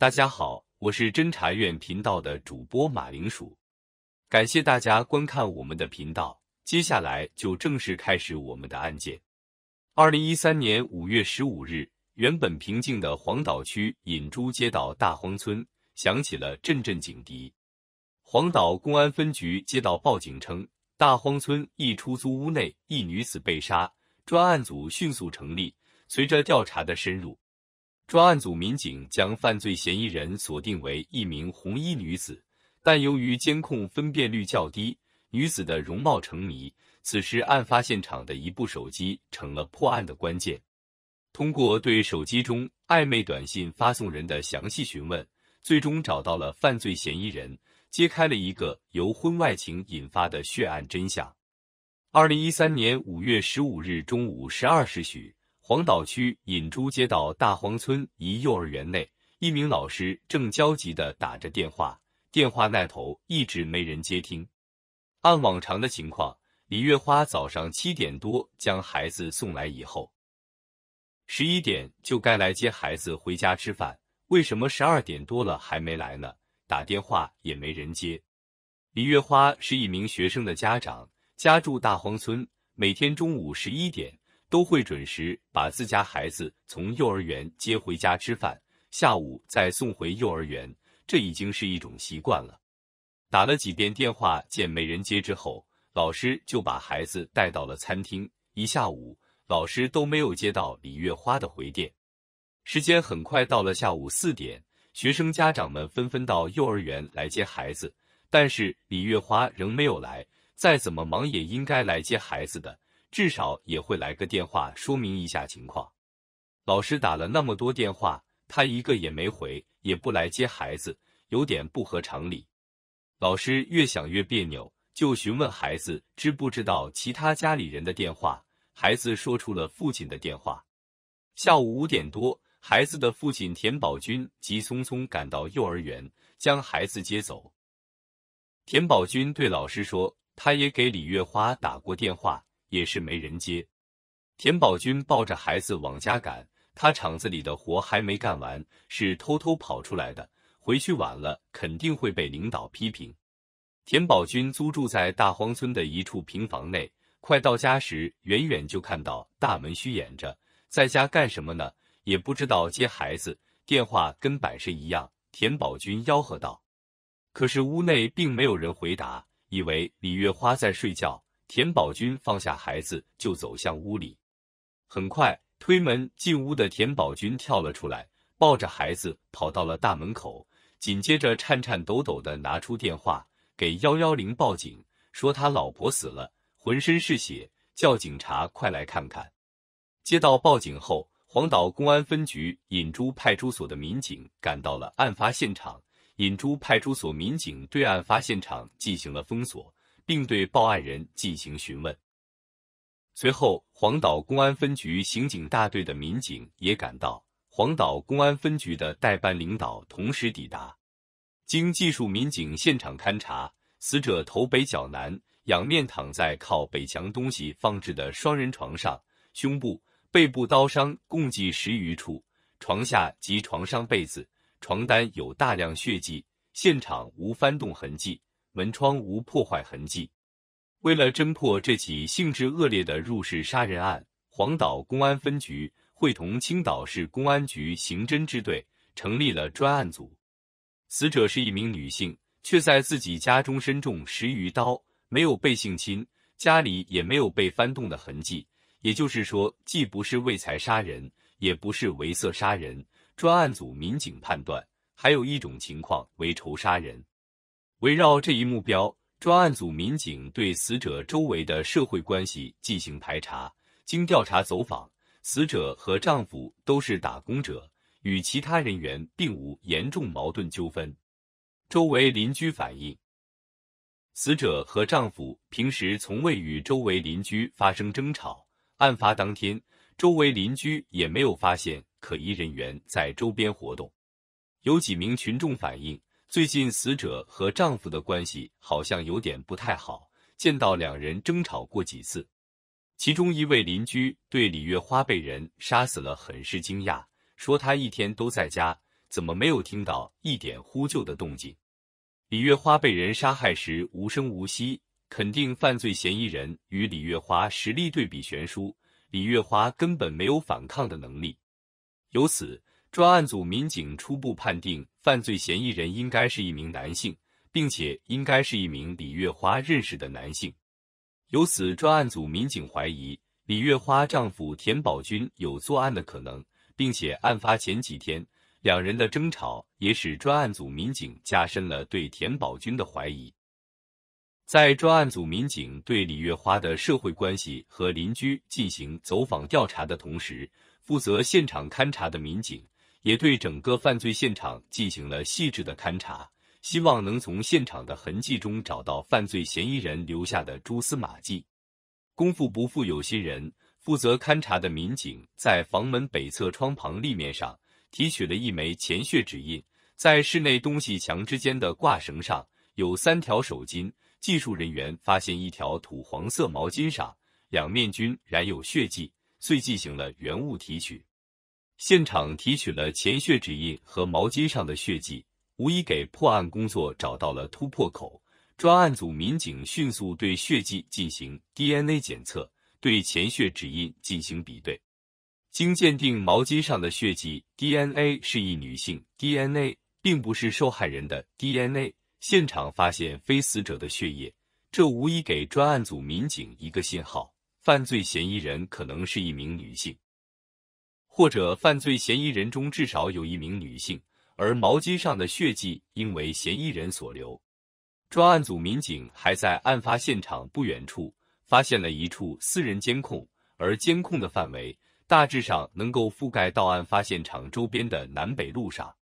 大家好，我是侦查院频道的主播马铃薯，感谢大家观看我们的频道。接下来就正式开始我们的案件。二零一三年五月十五日，原本平静的黄岛区引珠街道大荒村响起了阵阵警笛。黄岛公安分局接到报警称，大荒村一出租屋内一女子被杀，专案组迅速成立。随着调查的深入。专案组民警将犯罪嫌疑人锁定为一名红衣女子，但由于监控分辨率较低，女子的容貌成谜。此时，案发现场的一部手机成了破案的关键。通过对手机中暧昧短信发送人的详细询问，最终找到了犯罪嫌疑人，揭开了一个由婚外情引发的血案真相。二零一三年五月十五日中午十二时许。黄岛区引珠街道大黄村一幼儿园内，一名老师正焦急地打着电话，电话那头一直没人接听。按往常的情况，李月花早上七点多将孩子送来以后，十一点就该来接孩子回家吃饭，为什么十二点多了还没来呢？打电话也没人接。李月花是一名学生的家长，家住大黄村，每天中午十一点。都会准时把自家孩子从幼儿园接回家吃饭，下午再送回幼儿园，这已经是一种习惯了。打了几遍电话，见没人接之后，老师就把孩子带到了餐厅。一下午，老师都没有接到李月花的回电。时间很快到了下午四点，学生家长们纷纷到幼儿园来接孩子，但是李月花仍没有来。再怎么忙也应该来接孩子的。至少也会来个电话说明一下情况。老师打了那么多电话，他一个也没回，也不来接孩子，有点不合常理。老师越想越别扭，就询问孩子知不知道其他家里人的电话。孩子说出了父亲的电话。下午五点多，孩子的父亲田宝军急匆匆赶到幼儿园，将孩子接走。田宝军对老师说，他也给李月花打过电话。也是没人接，田宝军抱着孩子往家赶，他厂子里的活还没干完，是偷偷跑出来的，回去晚了肯定会被领导批评。田宝军租住在大荒村的一处平房内，快到家时，远远就看到大门虚掩着，在家干什么呢？也不知道接孩子电话跟摆设一样。田宝军吆喝道，可是屋内并没有人回答，以为李月花在睡觉。田宝军放下孩子，就走向屋里。很快推门进屋的田宝军跳了出来，抱着孩子跑到了大门口，紧接着颤颤抖抖的拿出电话给幺幺零报警，说他老婆死了，浑身是血，叫警察快来看看。接到报警后，黄岛公安分局引珠派出所的民警赶到了案发现场，引珠派出所民警对案发现场进行了封锁。并对报案人进行询问。随后，黄岛公安分局刑警大队的民警也赶到，黄岛公安分局的代办领导同时抵达。经技术民警现场勘查，死者头北脚南，仰面躺在靠北墙东西放置的双人床上，胸部、背部刀伤共计十余处，床下及床上被子、床单有大量血迹，现场无翻动痕迹。门窗无破坏痕迹。为了侦破这起性质恶劣的入室杀人案，黄岛公安分局会同青岛市公安局刑侦支队成立了专案组。死者是一名女性，却在自己家中身中十余刀，没有被性侵，家里也没有被翻动的痕迹。也就是说，既不是为财杀人，也不是为色杀人。专案组民警判断，还有一种情况为仇杀人。围绕这一目标，专案组民警对死者周围的社会关系进行排查。经调查走访，死者和丈夫都是打工者，与其他人员并无严重矛盾纠纷。周围邻居反映，死者和丈夫平时从未与周围邻居发生争吵。案发当天，周围邻居也没有发现可疑人员在周边活动。有几名群众反映。最近，死者和丈夫的关系好像有点不太好，见到两人争吵过几次。其中一位邻居对李月花被人杀死了很是惊讶，说她一天都在家，怎么没有听到一点呼救的动静？李月花被人杀害时无声无息，肯定犯罪嫌疑人与李月花实力对比悬殊，李月花根本没有反抗的能力。由此，专案组民警初步判定。犯罪嫌疑人应该是一名男性，并且应该是一名李月花认识的男性。由此，专案组民警怀疑李月花丈夫田宝军有作案的可能，并且案发前几天两人的争吵也使专案组民警加深了对田宝军的怀疑。在专案组民警对李月花的社会关系和邻居进行走访调查的同时，负责现场勘查的民警。也对整个犯罪现场进行了细致的勘查，希望能从现场的痕迹中找到犯罪嫌疑人留下的蛛丝马迹。功夫不负有心人，负责勘查的民警在房门北侧窗旁立面上提取了一枚前血指印，在室内东西墙之间的挂绳上有三条手巾，技术人员发现一条土黄色毛巾上两面均染有血迹，遂进行了原物提取。现场提取了前血指印和毛巾上的血迹，无疑给破案工作找到了突破口。专案组民警迅速对血迹进行 DNA 检测，对前血指印进行比对。经鉴定，毛巾上的血迹 DNA 是一女性 DNA，并不是受害人的 DNA。现场发现非死者的血液，这无疑给专案组民警一个信号：犯罪嫌疑人可能是一名女性。或者犯罪嫌疑人中至少有一名女性，而毛巾上的血迹应为嫌疑人所留。专案组民警还在案发现场不远处发现了一处私人监控，而监控的范围大致上能够覆盖到案发现场周边的南北路上。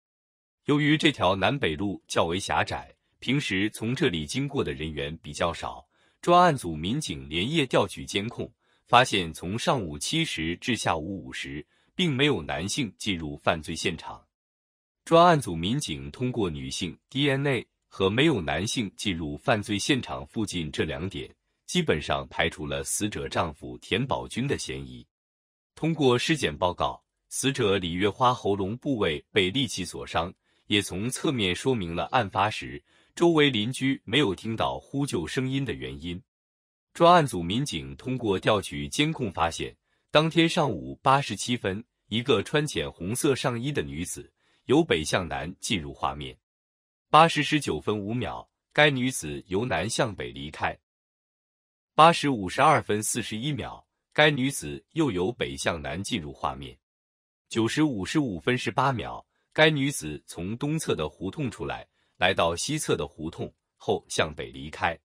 由于这条南北路较为狭窄，平时从这里经过的人员比较少，专案组民警连夜调取监控，发现从上午七时至下午五时。并没有男性进入犯罪现场，专案组民警通过女性 DNA 和没有男性进入犯罪现场附近这两点，基本上排除了死者丈夫田宝军的嫌疑。通过尸检报告，死者李月花喉咙部位被利器所伤，也从侧面说明了案发时周围邻居没有听到呼救声音的原因。专案组民警通过调取监控发现。当天上午八时七分，一个穿浅红色上衣的女子由北向南进入画面。八时十九分五秒，该女子由南向北离开。八时五十二分四十一秒，该女子又由北向南进入画面。九时五十五分十八秒，该女子从东侧的胡同出来，来到西侧的胡同后向北离开。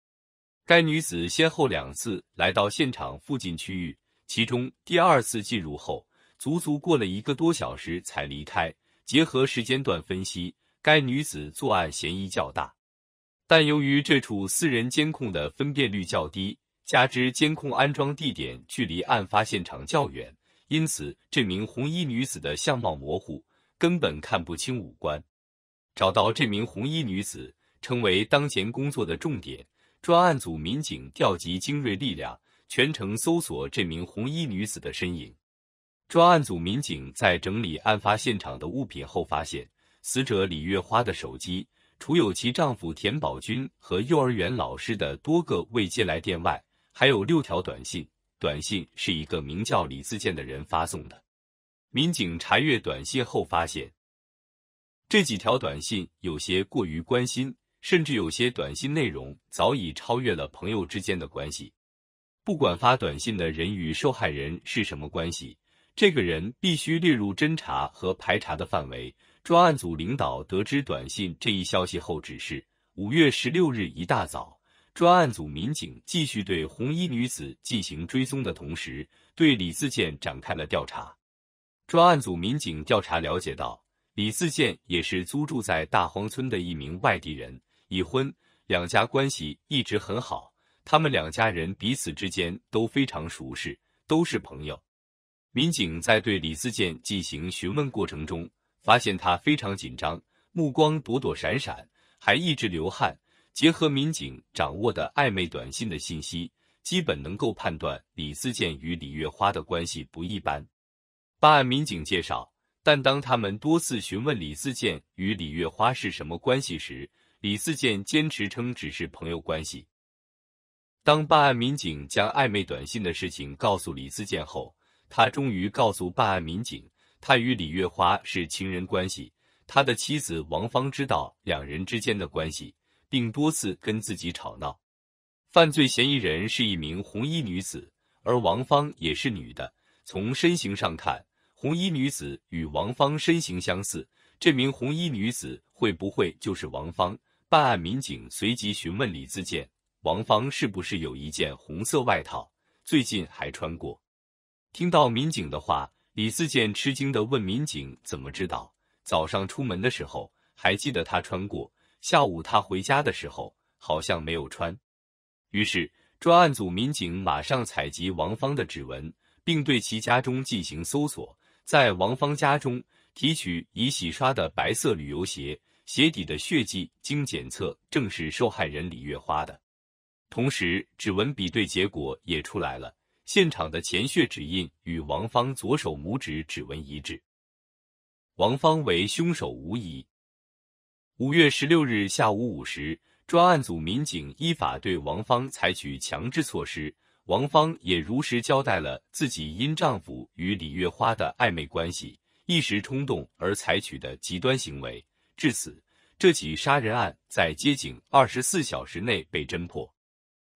该女子先后两次来到现场附近区域。其中第二次进入后，足足过了一个多小时才离开。结合时间段分析，该女子作案嫌疑较大。但由于这处私人监控的分辨率较低，加之监控安装地点距离案发现场较远，因此这名红衣女子的相貌模糊，根本看不清五官。找到这名红衣女子成为当前工作的重点。专案组民警调集精锐力量。全程搜索这名红衣女子的身影。专案组民警在整理案发现场的物品后，发现死者李月花的手机除有其丈夫田宝军和幼儿园老师的多个未接来电外，还有六条短信。短信是一个名叫李自健的人发送的。民警查阅短信后发现，这几条短信有些过于关心，甚至有些短信内容早已超越了朋友之间的关系。不管发短信的人与受害人是什么关系，这个人必须列入侦查和排查的范围。专案组领导得知短信这一消息后，指示：五月十六日一大早，专案组民警继续对红衣女子进行追踪的同时，对李自健展开了调查。专案组民警调查了解到，李自健也是租住在大荒村的一名外地人，已婚，两家关系一直很好。他们两家人彼此之间都非常熟识，都是朋友。民警在对李自健进行询问过程中，发现他非常紧张，目光躲躲闪闪，还一直流汗。结合民警掌握的暧昧短信的信息，基本能够判断李自健与李月花的关系不一般。办案民警介绍，但当他们多次询问李自健与李月花是什么关系时，李自健坚持称只是朋友关系。当办案民警将暧昧短信的事情告诉李自健后，他终于告诉办案民警，他与李月花是情人关系。他的妻子王芳知道两人之间的关系，并多次跟自己吵闹。犯罪嫌疑人是一名红衣女子，而王芳也是女的。从身形上看，红衣女子与王芳身形相似。这名红衣女子会不会就是王芳？办案民警随即询问李自健。王芳是不是有一件红色外套？最近还穿过？听到民警的话，李自健吃惊地问民警：“怎么知道？早上出门的时候还记得他穿过，下午他回家的时候好像没有穿。”于是，专案组民警马上采集王芳的指纹，并对其家中进行搜索，在王芳家中提取已洗刷的白色旅游鞋，鞋底的血迹经检测正是受害人李月花的。同时，指纹比对结果也出来了，现场的前血指印与王芳左手拇指指纹一致，王芳为凶手无疑。五月十六日下午五时，专案组民警依法对王芳采取强制措施，王芳也如实交代了自己因丈夫与李月花的暧昧关系，一时冲动而采取的极端行为。至此，这起杀人案在接警二十四小时内被侦破。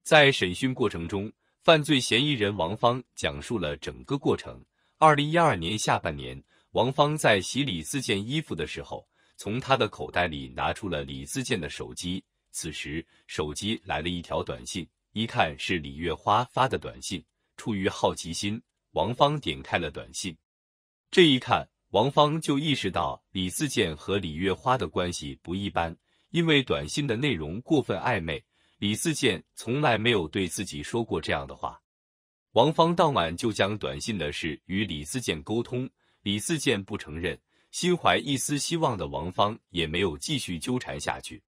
在审讯过程中，犯罪嫌疑人王芳讲述了整个过程。二零一二年下半年，王芳在洗李自健衣服的时候，从他的口袋里拿出了李自健的手机。此时，手机来了一条短信，一看是李月花发的短信。出于好奇心，王芳点开了短信。这一看，王芳就意识到李自健和李月花的关系不一般，因为短信的内容过分暧昧。李自健从来没有对自己说过这样的话。王芳当晚就将短信的事与李自健沟通，李自健不承认。心怀一丝希望的王芳也没有继续纠缠下去。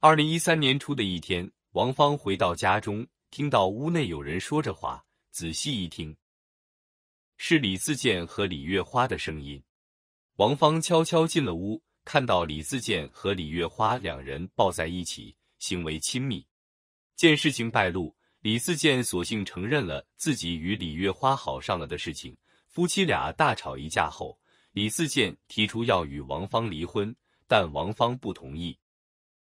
二零一三年初的一天，王芳回到家中，听到屋内有人说着话，仔细一听，是李自健和李月花的声音。王芳悄悄进了屋，看到李自健和李月花两人抱在一起，行为亲密。见事情败露，李自健索性承认了自己与李月花好上了的事情。夫妻俩大吵一架后，李自健提出要与王芳离婚，但王芳不同意。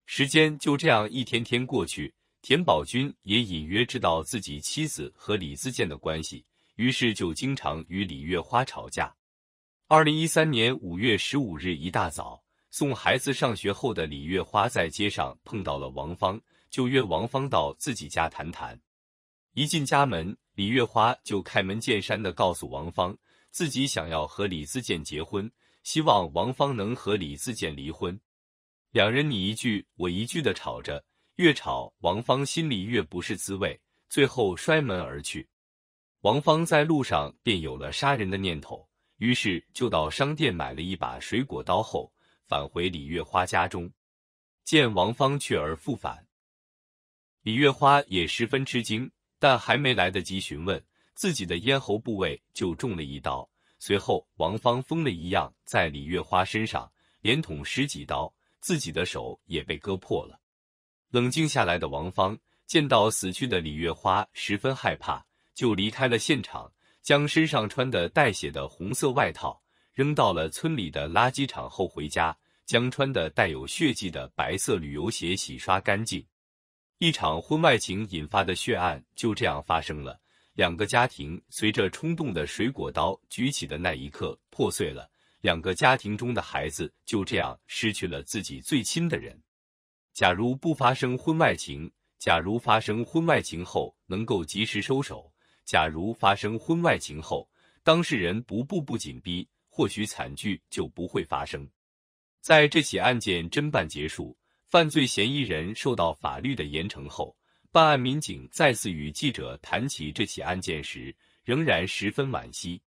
时间就这样一天天过去，田宝军也隐约知道自己妻子和李自健的关系，于是就经常与李月花吵架。二零一三年五月十五日一大早，送孩子上学后的李月花在街上碰到了王芳。就约王芳到自己家谈谈。一进家门，李月花就开门见山的告诉王芳，自己想要和李自健结婚，希望王芳能和李自健离婚。两人你一句我一句的吵着，越吵王芳心里越不是滋味，最后摔门而去。王芳在路上便有了杀人的念头，于是就到商店买了一把水果刀，后返回李月花家中。见王芳去而复返。李月花也十分吃惊，但还没来得及询问，自己的咽喉部位就中了一刀。随后，王芳疯了一样在李月花身上连捅十几刀，自己的手也被割破了。冷静下来的王芳见到死去的李月花，十分害怕，就离开了现场，将身上穿的带血的红色外套扔到了村里的垃圾场后回家，将穿的带有血迹的白色旅游鞋洗刷干净。一场婚外情引发的血案就这样发生了，两个家庭随着冲动的水果刀举起的那一刻破碎了，两个家庭中的孩子就这样失去了自己最亲的人。假如不发生婚外情，假如发生婚外情后能够及时收手，假如发生婚外情后当事人不步步紧逼，或许惨剧就不会发生。在这起案件侦办结束。犯罪嫌疑人受到法律的严惩后，办案民警再次与记者谈起这起案件时，仍然十分惋惜。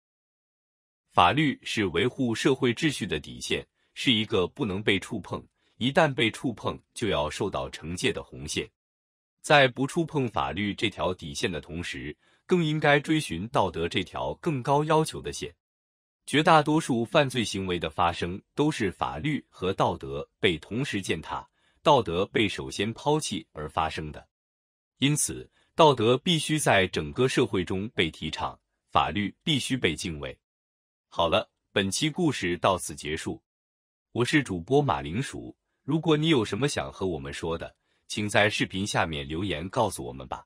法律是维护社会秩序的底线，是一个不能被触碰，一旦被触碰就要受到惩戒的红线。在不触碰法律这条底线的同时，更应该追寻道德这条更高要求的线。绝大多数犯罪行为的发生，都是法律和道德被同时践踏。道德被首先抛弃而发生的，因此道德必须在整个社会中被提倡，法律必须被敬畏。好了，本期故事到此结束。我是主播马铃薯，如果你有什么想和我们说的，请在视频下面留言告诉我们吧。